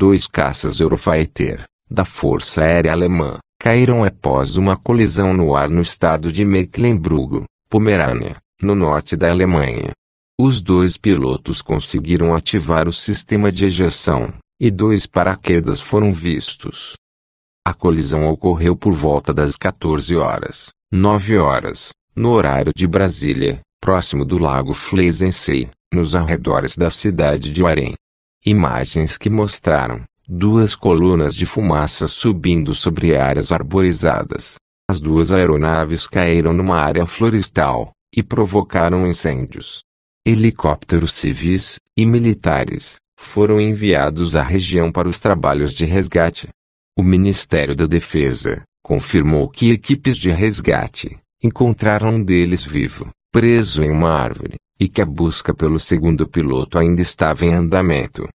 Dois caças Eurofighter, da Força Aérea Alemã, caíram após uma colisão no ar no estado de Mecklenburgo, Pomerânia, no norte da Alemanha. Os dois pilotos conseguiram ativar o sistema de ejeção, e dois paraquedas foram vistos. A colisão ocorreu por volta das 14 horas, 9 horas, no horário de Brasília, próximo do Lago Flesensee, nos arredores da cidade de Arém. Imagens que mostraram duas colunas de fumaça subindo sobre áreas arborizadas. As duas aeronaves caíram numa área florestal e provocaram incêndios. Helicópteros civis e militares foram enviados à região para os trabalhos de resgate. O Ministério da Defesa confirmou que equipes de resgate encontraram um deles vivo, preso em uma árvore e que a busca pelo segundo piloto ainda estava em andamento.